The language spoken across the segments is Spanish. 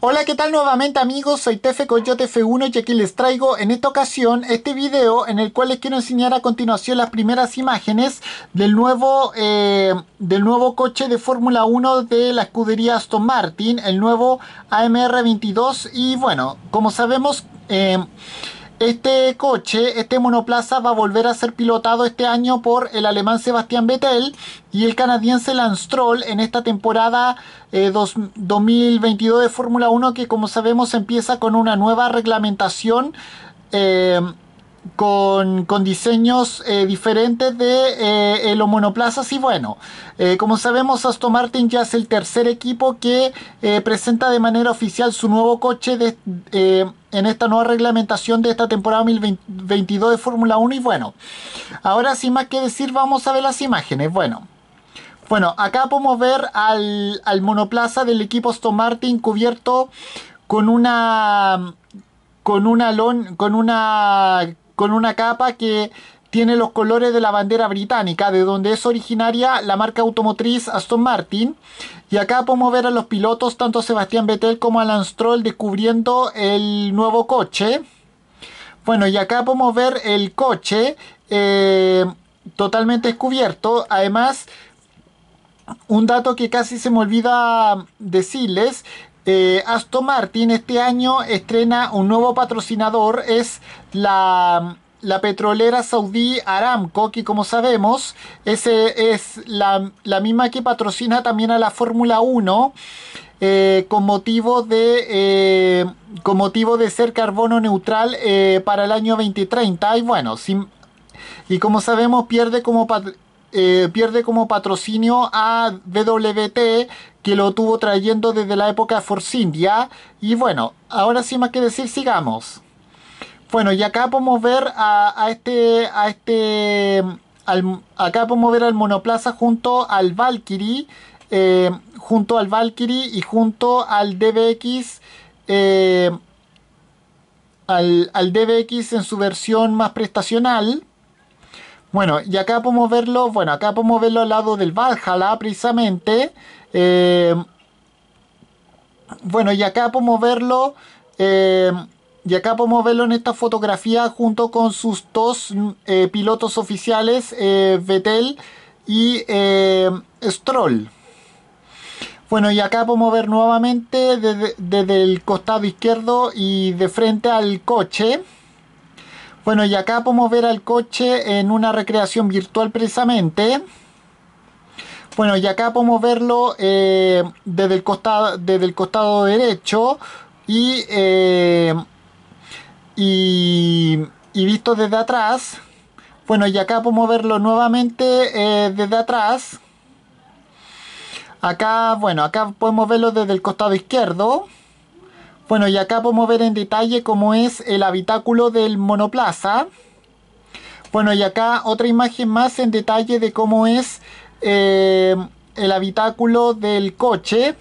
Hola, ¿qué tal nuevamente amigos? Soy Tefe Coyote F1 y aquí les traigo en esta ocasión este video en el cual les quiero enseñar a continuación las primeras imágenes del nuevo, eh, del nuevo coche de Fórmula 1 de la escudería Aston Martin, el nuevo AMR22 y bueno, como sabemos... Eh, este coche, este monoplaza va a volver a ser pilotado este año por el alemán Sebastián Vettel y el canadiense Lance Stroll en esta temporada 2022 eh, de Fórmula 1 que como sabemos empieza con una nueva reglamentación eh, con, diseños eh, diferentes de eh, los monoplazas y bueno, eh, como sabemos Aston Martin ya es el tercer equipo que presenta de manera oficial su nuevo coche de, en esta nueva reglamentación de esta temporada 2022 de Fórmula 1 y bueno, ahora sin más que decir vamos a ver las imágenes, bueno. Bueno, acá podemos ver al, monoplaza del equipo Aston Martin cubierto con una con una con una con una capa que tiene los colores de la bandera británica, de donde es originaria la marca automotriz Aston Martin. Y acá podemos ver a los pilotos, tanto Sebastián Vettel como Alan Stroll, descubriendo el nuevo coche. Bueno, y acá podemos ver el coche eh, totalmente descubierto. Además, un dato que casi se me olvida decirles eh, Aston Martin este año estrena un nuevo patrocinador, es la, petrolera saudí Aramco, que como sabemos es, es la, misma que patrocina también a la Fórmula 1. Eh, con, motivo de, eh, con motivo de ser carbono neutral para el año 2030 y bueno, y como sabemos pierde como eh, pierde como patrocinio a WT que lo tuvo trayendo desde la época de Force India y bueno, ahora sí más que decir sigamos bueno y acá podemos ver a, este a este acá podemos ver al monoplaza junto al Valkyrie eh, junto al Valkyrie y junto al DBX eh, al, al DBX en su versión más prestacional bueno, y acá podemos verlo, bueno, acá podemos verlo al lado del Valhalla, precisamente. Eh, bueno, y acá podemos verlo, eh, y acá podemos verlo en esta fotografía junto con sus dos eh, pilotos oficiales, Vettel y Stroll. Bueno, y acá podemos ver nuevamente desde, desde el costado izquierdo y de frente al coche. Bueno, y acá podemos ver al coche en una recreación virtual precisamente. Bueno, y acá podemos verlo eh, desde, el costado, desde el costado derecho eh, y, visto desde atrás. Bueno, y acá podemos verlo nuevamente eh, desde atrás. Acá, bueno, acá podemos verlo desde el costado izquierdo. Bueno, y acá podemos ver en detalle cómo es el habitáculo del monoplaza. Bueno, y acá otra imagen más en detalle de cómo es eh, el habitáculo del coche.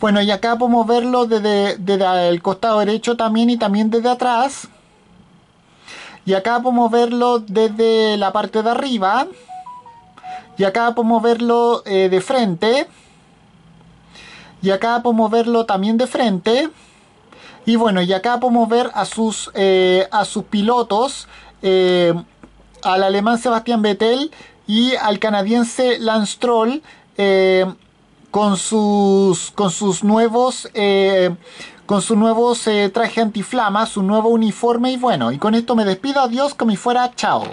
Bueno, y acá podemos verlo desde, el costado derecho también y también desde atrás. Y acá podemos verlo desde la parte de arriba. Y acá podemos verlo eh, de frente y acá podemos verlo también de frente y bueno y acá podemos ver a sus eh, a sus pilotos eh, al alemán Sebastián Vettel y al canadiense Lance Troll eh, con sus con sus nuevos con sus nuevos traje antiflama su nuevo uniforme y bueno y con esto me despido adiós como si fuera chao